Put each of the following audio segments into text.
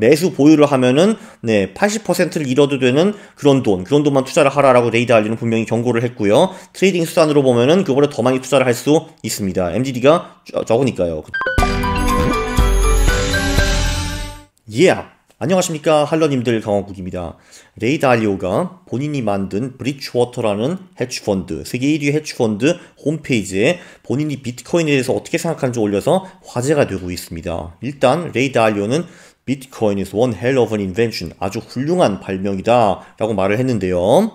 매수 보유를 하면은 네 80%를 잃어도 되는 그런 돈 그런 돈만 투자를 하라라고 레이드 알리는 분명히 경고를 했고요. 트레이딩 수단으로 보면은 그거보다 더 많이 투자를 할 수 있습니다. MDD가 적으니까요. 예. Yeah. 아, 안녕하십니까 할러님들 강원국입니다. 레이 달리오가 본인이 만든 브릿지워터라는 해치펀드 세계 1위 해치펀드 홈페이지에 본인이 비트코인에 대해서 어떻게 생각하는지 올려서 화제가 되고 있습니다. 일단 레이 달리오는 Bitcoin is one hell of an invention. 아주 훌륭한 발명이다. 라고 말을 했는데요.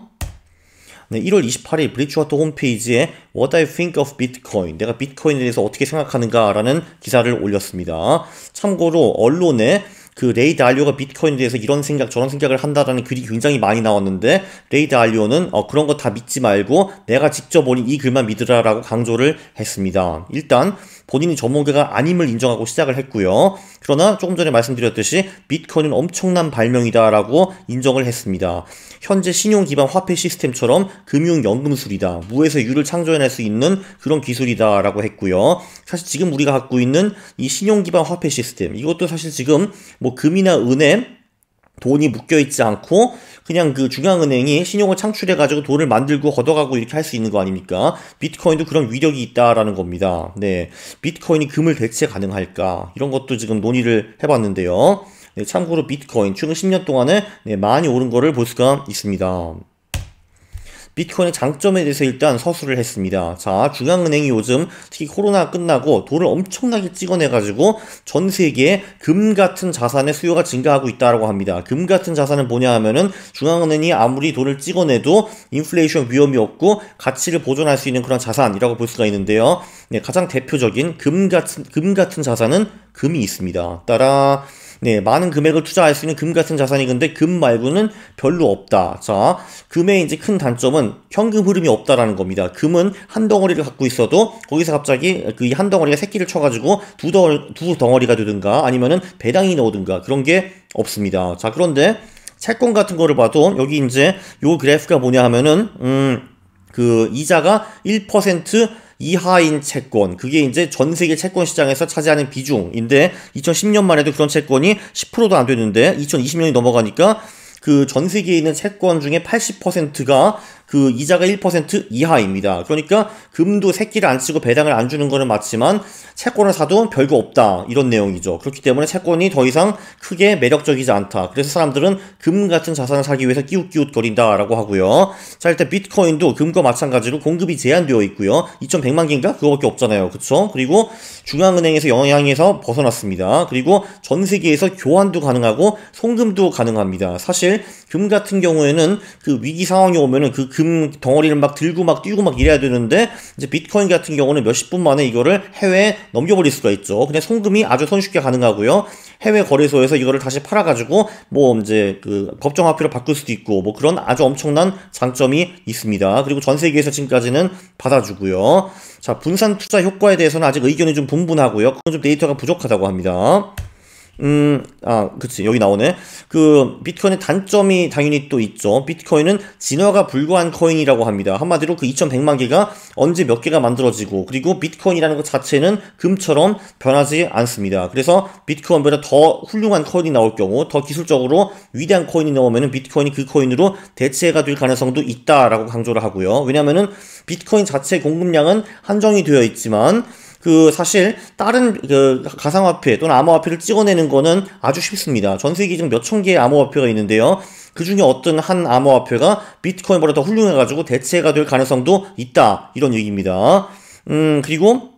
네, 1월 28일 브릿지워터 홈페이지에 What I think of Bitcoin. 내가 비트코인에 대해서 어떻게 생각하는가? 라는 기사를 올렸습니다. 참고로 언론에 그 레이 달리오가 비트코인에 대해서 이런 생각 저런 생각을 한다라는 글이 굉장히 많이 나왔는데 레이 달리오는 어, 그런 거 다 믿지 말고 내가 직접 올린 이 글만 믿으라라고 강조를 했습니다. 일단 본인이 전문가가 아님을 인정하고 시작을 했고요. 그러나 조금 전에 말씀드렸듯이 비트코인은 엄청난 발명이다라고 인정을 했습니다. 현재 신용 기반 화폐 시스템처럼 금융 연금술이다. 무에서 유를 창조해낼 수 있는 그런 기술이다라고 했고요. 사실 지금 우리가 갖고 있는 이 신용 기반 화폐 시스템 이것도 사실 지금 뭐 금이나 은행 돈이 묶여 있지 않고 그냥 그 중앙은행이 신용을 창출해 가지고 돈을 만들고 걷어가고 이렇게 할 수 있는 거 아닙니까? 비트코인도 그런 위력이 있다라는 겁니다. 네. 비트코인이 금을 대체 가능할까? 이런 것도 지금 논의를 해 봤는데요. 네, 참고로 비트코인 최근 10년 동안에 네, 많이 오른 거를 볼 수가 있습니다. 비트코인의 장점에 대해서 일단 서술을 했습니다. 자, 중앙은행이 요즘 특히 코로나 끝나고 돈을 엄청나게 찍어내가지고 전 세계에 금 같은 자산의 수요가 증가하고 있다라고 합니다. 금 같은 자산은 뭐냐 하면은 중앙은행이 아무리 돈을 찍어내도 인플레이션 위험이 없고 가치를 보존할 수 있는 그런 자산이라고 볼 수가 있는데요. 네, 가장 대표적인 금 같은 금 같은 자산은 금이 있습니다. 따라 네, 많은 금액을 투자할 수 있는 금 같은 자산이 근데 금 말고는 별로 없다. 자, 금의 이제 큰 단점은 현금 흐름이 없다라는 겁니다. 금은 한 덩어리를 갖고 있어도 거기서 갑자기 그 한 덩어리가 새끼를 쳐가지고 두, 덩어리, 두 덩어리가 되든가 아니면은 배당이 나오든가 그런 게 없습니다. 자, 그런데 채권 같은 거를 봐도 여기 이제 요 그래프가 뭐냐 하면은, 음, 그 이자가 1% 이하인 채권. 그게 이제 전 세계 채권 시장에서 차지하는 비중인데 2010년만 해도 그런 채권이 10%도 안 됐는데 2020년이 넘어가니까 그 전 세계에 있는 채권 중에 80%가 그 이자가 1% 이하입니다. 그러니까 금도 새끼를 안 치고 배당을 안 주는 거는 맞지만 채권을 사도 별거 없다. 이런 내용이죠. 그렇기 때문에 채권이 더 이상 크게 매력적이지 않다. 그래서 사람들은 금 같은 자산을 사기 위해서 끼웃끼웃거린다라고 하고요. 자, 일단 비트코인도 금과 마찬가지로 공급이 제한되어 있고요. 2,100만 개인가? 그거밖에 없잖아요. 그렇죠? 그리고 중앙은행에서 영향에서 벗어났습니다. 그리고 전 세계에서 교환도 가능하고 송금도 가능합니다. 사실 금 같은 경우에는 그 위기 상황이 오면은 그금 덩어리를 막 들고 막 뛰고 막 이래야 되는데 이제 비트코인 같은 경우는 몇십 분 만에 이거를 해외에 넘겨버릴 수가 있죠. 그냥 송금이 아주 손쉽게 가능하고요. 해외 거래소에서 이거를 다시 팔아가지고 뭐 이제 그 법정화폐로 바꿀 수도 있고 뭐 그런 아주 엄청난 장점이 있습니다. 그리고 전 세계에서 지금까지는 받아주고요. 자 분산 투자 효과에 대해서는 아직 의견이 좀 분분하고요. 그건 좀 데이터가 부족하다고 합니다. 음, 아, 그치. 여기 나오네. 그, 비트코인의 단점이 당연히 또 있죠. 비트코인은 진화가 불과한 코인이라고 합니다. 한마디로 그 2100만 개가 언제 몇 개가 만들어지고, 그리고 비트코인이라는 것 자체는 금처럼 변하지 않습니다. 그래서 비트코인보다 더 훌륭한 코인이 나올 경우, 더 기술적으로 위대한 코인이 나오면은 비트코인이 그 코인으로 대체가 될 가능성도 있다라고 강조를 하고요. 왜냐면은 비트코인 자체 공급량은 한정이 되어 있지만, 그 사실 다른 그 가상화폐 또는 암호화폐를 찍어내는 거는 아주 쉽습니다. 전 세계 지금 몇천 개의 암호화폐가 있는데요. 그 중에 어떤 한 암호화폐가 비트코인보다 더 훌륭해가지고 대체가 될 가능성도 있다. 이런 얘기입니다. 음, 그리고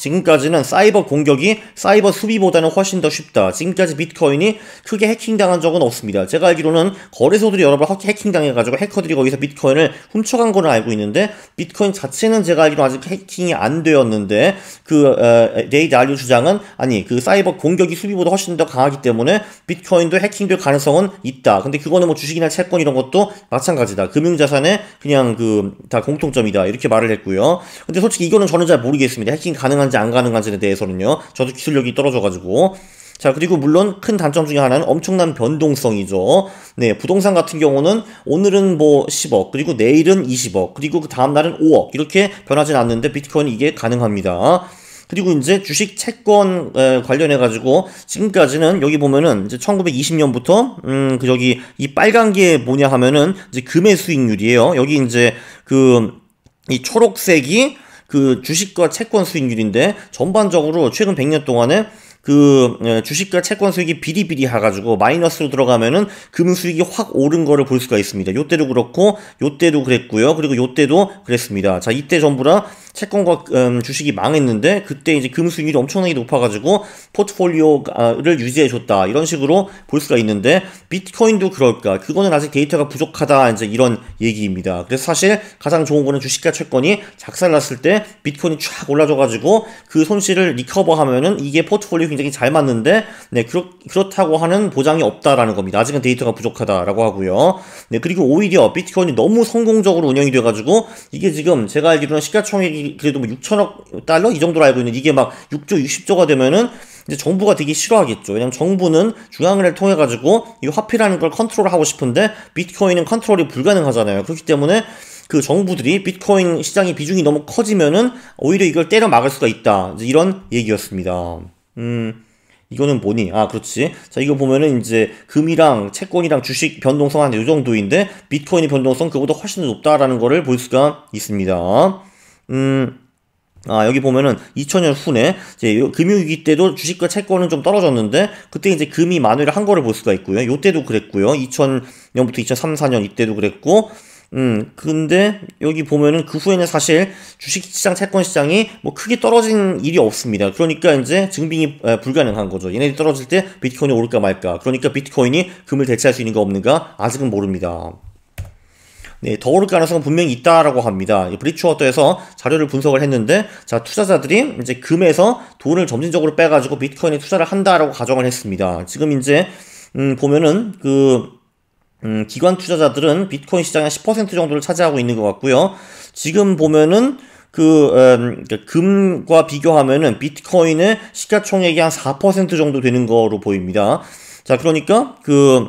지금까지는 사이버 공격이 사이버 수비보다는 훨씬 더 쉽다. 지금까지 비트코인이 크게 해킹당한 적은 없습니다. 제가 알기로는 거래소들이 여러 번 해킹당해가지고 해커들이 거기서 비트코인을 훔쳐간 거는 알고 있는데 비트코인 자체는 제가 알기로 아직 해킹이 안 되었는데 그 어, 레이 드알류 주장은 아니 그 사이버 공격이 수비보다 훨씬 더 강하기 때문에 비트코인도 해킹될 가능성은 있다. 근데 그거는 뭐 주식이나 채권 이런 것도 마찬가지다. 금융자산에 그냥 그 다 공통점이다. 이렇게 말을 했고요. 근데 솔직히 이거는 저는 잘 모르겠습니다. 해킹 가능한 가능한지 안 가능한지에 대해서는요. 저도 기술력이 떨어져가지고 자, 그리고 물론 큰 단점 중에 하나는 엄청난 변동성이죠. 네, 부동산 같은 경우는 오늘은 뭐 10억, 그리고 내일은 20억, 그리고 그 다음날은 5억, 이렇게 변하진 않는데 비트코인 이게 가능합니다. 그리고 이제 주식 채권 관련해 가지고 지금까지는 여기 보면은 이제 1920년부터 음그 여기 이 빨간 게 뭐냐 하면은 이제 금의 수익률이에요. 여기 이제 그 이 초록색이 그 주식과 채권 수익률인데 전반적으로 최근 100년 동안에 그 예, 주식과 채권 수익이 비리비리 해가지고 마이너스로 들어가면은 금 수익이 확 오른 거를 볼 수가 있습니다. 요때도 그렇고 요때도 그랬고요. 그리고 요때도 그랬습니다. 자 이때 전부 다 채권과 음, 주식이 망했는데 그때 이제 금수익률이 엄청나게 높아가지고 포트폴리오를 유지해줬다 이런 식으로 볼 수가 있는데 비트코인도 그럴까? 그거는 아직 데이터가 부족하다 이제 이런 얘기입니다. 그래서 사실 가장 좋은 거는 주식과 채권이 작살났을 때 비트코인이 쫙 올라줘가지고 그 손실을 리커버하면은 이게 포트폴리오 굉장히 잘 맞는데 네 그렇, 그렇다고 하는 보장이 없다라는 겁니다. 아직은 데이터가 부족하다라고 하고요. 네 그리고 오히려 비트코인이 너무 성공적으로 운영이 돼가지고 이게 지금 제가 알기로는 시가총액이 그래도 뭐 6천억 달러 이 정도로 알고 있는 이게 막 6조 60조가 되면은 이제 정부가 되게 싫어하겠죠. 왜냐면 정부는 중앙은을 통해 가지고 이 화폐라는 걸 컨트롤하고 싶은데 비트코인은 컨트롤이 불가능하잖아요. 그렇기 때문에 그 정부들이 비트코인 시장의 비중이 너무 커지면은 오히려 이걸 때려 막을 수가 있다. 이런 얘기였습니다. 음. 이거는 뭐니? 아, 그렇지. 자, 이거 보면은 이제 금이랑 채권이랑 주식 변동성 한이 정도인데 비트코인의 변동성 그보다 훨씬 높다라는 거를 볼 수가 있습니다. 음, 아, 여기 보면은 2000년 후네 이제 금융위기 때도 주식과 채권은 좀 떨어졌는데 그때 이제 금이 만회를 한 거를 볼 수가 있고요. 요때도 그랬고요. 2000년부터 2003, 년 이때도 그랬고 음, 근데 여기 보면은 그 후에는 사실 주식시장, 채권시장이 뭐 크게 떨어진 일이 없습니다. 그러니까 이제 증빙이 불가능한 거죠. 얘네들이 떨어질 때 비트코인이 오를까 말까. 그러니까 비트코인이 금을 대체할 수있는거 없는가 아직은 모릅니다. 네, 더 오를 가능성은 분명히 있다라고 합니다. 브리추워터에서 자료를 분석을 했는데 자 투자자들이 이제 금에서 돈을 점진적으로 빼가지고 비트코인에 투자를 한다라고 가정을 했습니다. 지금 이제 음, 보면은 그 음, 기관 투자자들은 비트코인 시장의 10% 정도를 차지하고 있는 것 같고요. 지금 보면은 그, 음, 그러니까 금과 비교하면은 비트코인의 시가총액이 한 4% 정도 되는 거로 보입니다. 자, 그러니까 그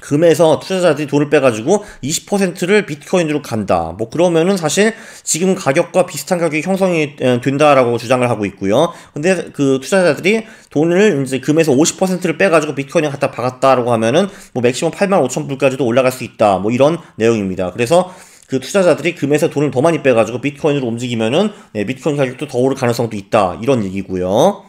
금에서 투자자들이 돈을 빼가지고 20%를 비트코인으로 간다. 뭐 그러면은 사실 지금 가격과 비슷한 가격이 형성이 된다라고 주장을 하고 있고요. 근데 그 투자자들이 돈을 이제 금에서 50%를 빼가지고 비트코인에 갖다 박았다라고 하면은 뭐 맥시멈 8만 5천 불까지도 올라갈 수 있다. 뭐 이런 내용입니다. 그래서 그 투자자들이 금에서 돈을 더 많이 빼가지고 비트코인으로 움직이면은 네, 비트코인 가격도 더 오를 가능성도 있다. 이런 얘기고요.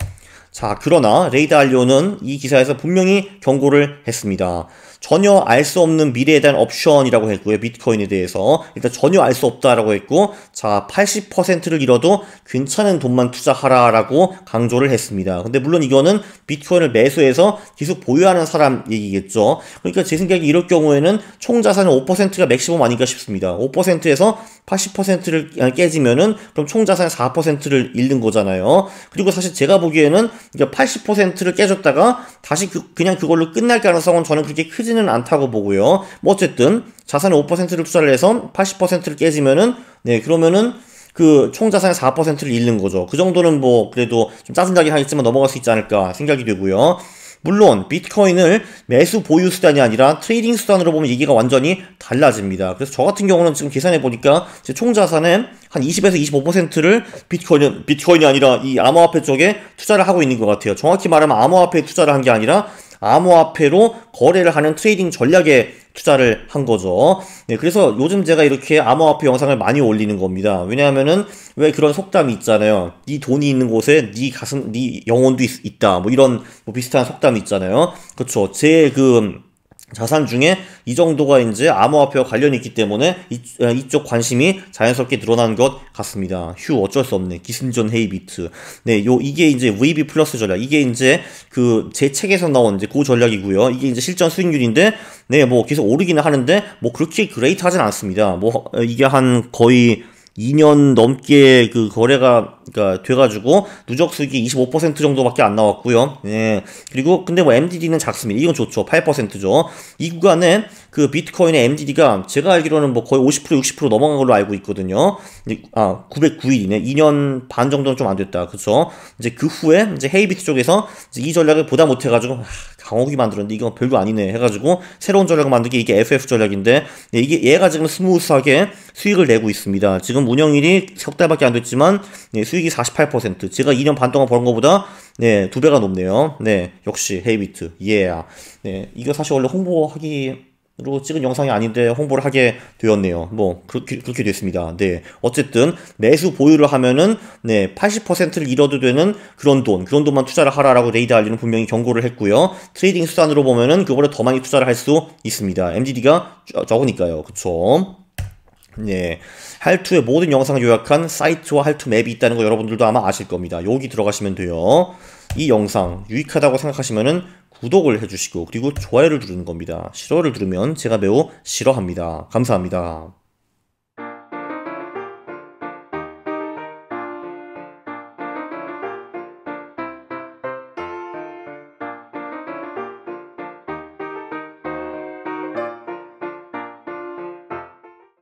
자, 그러나 레이드 알리오는 이 기사에서 분명히 경고를 했습니다. 전혀 알 수 없는 미래에 대한 옵션이라고 했고요. 비트코인에 대해서 일단 전혀 알 수 없다라고 했고 자 80%를 잃어도 괜찮은 돈만 투자하라라고 강조를 했습니다. 근데 물론 이거는 비트코인을 매수해서 계속 보유하는 사람 얘기겠죠. 그러니까 제 생각에 이럴 경우에는 총 자산의 5%가 맥시멈 아닌가 싶습니다. 5%에서 80%를 깨지면은 그럼 총 자산의 4%를 잃는 거잖아요. 그리고 사실 제가 보기에는 80%를 그러니까 깨졌다가 다시 그, 냥 그걸로 끝날 가능성은 저는 그렇게 크지 크지는 않다고 보고요. 뭐 어쨌든 자산의 5%를 투자를 해서 80%를 깨지면은 네 그러면은 그 총 자산의 4%를 잃는 거죠. 그 정도는 뭐 그래도 좀 짜증나긴 하겠지만 넘어갈 수 있지 않을까 생각이 되고요. 물론 비트코인을 매수 보유 수단이 아니라 트레이딩 수단으로 보면 얘기가 완전히 달라집니다. 그래서 저 같은 경우는 지금 계산해 보니까 제 총 자산의 한 20에서 25%를 비트코인 비트코인이 아니라 이 암호화폐 쪽에 투자를 하고 있는 것 같아요. 정확히 말하면 암호화폐에 투자를 한 게 아니라 암호화폐로 거래를 하는 트레이딩 전략에 투자를 한 거죠. 네, 그래서 요즘 제가 이렇게 암호화폐 영상을 많이 올리는 겁니다. 왜냐하면은 왜 그런 속담이 있잖아요. 네 돈이 있는 곳에 네 가슴, 네 영혼도 있, 다뭐 이런 뭐 비슷한 속담이 있잖아요. 그렇죠. 제그 자산 중에 이 정도가 이제 암호화폐와 관련이 있기 때문에 이, 이쪽 관심이 자연스럽게 늘어난 것 같습니다. 휴 어쩔 수 없네. 기승전 헤이 비트. 네, 요 이게 이제 VB 플러스 전략. 이게 이제 그 제 책에서 나온 이제 고그 전략이고요. 이게 이제 실전 수익률인데 네, 뭐 계속 오르기는 하는데 뭐 그렇게 그레이트 하진 않습니다. 뭐 어, 이게 한 거의 2년 넘게 그 거래가 그러니까 돼가지고 누적 수익이 25% 정도밖에 안 나왔고요. 예. 그리고 근데 뭐 MDD는 작습니다. 이건 좋죠. 8%죠. 이구간에그 비트코인의 MDD가 제가 알기로는 뭐 거의 50% 60% 넘어간 걸로 알고 있거든요. 아 909일이네. 2년 반 정도는 좀 안 됐다. 그렇죠? 이제 그 후에 이제 헤이비트 쪽에서 이제 이 전략을 보다 못해가지고 아, 강호기 만들었는데 이건 별거 아니네 해가지고 새로운 전략을 만들게 이게 FF 전략인데 이게 얘가 지금 스무스하게 수익을 내고 있습니다. 지금 운영일이 석 달밖에 안 됐지만 네, 수익이 48% 제가 2년 반 동안 버는 것보다 네, 두 배가 높네요. 네, 역시 헤이비트. 예. Yeah. 네, 이거 사실 원래 홍보하기 로 찍은 영상이 아닌데 홍보를 하게 되었네요. 뭐 그렇게 그렇게 됐습니다. 네, 어쨌든 매수 보유를 하면은 네 80%를 잃어도 되는 그런 돈, 그런 돈만 투자를 하라라고 레이드 알리는 분명히 경고를 했고요. 트레이딩 수단으로 보면은 그거보다 더 많이 투자를 할 수 있습니다. MGD가 적으니까요, 그렇죠? 예, 할투의 모든 영상을 요약한 사이트와 할투 맵이 있다는 거 여러분들도 아마 아실 겁니다. 여기 들어가시면 돼요. 이 영상 유익하다고 생각하시면은 구독을 해주시고 그리고 좋아요를 누르는 겁니다. 싫어를 누르면 제가 매우 싫어합니다. 감사합니다.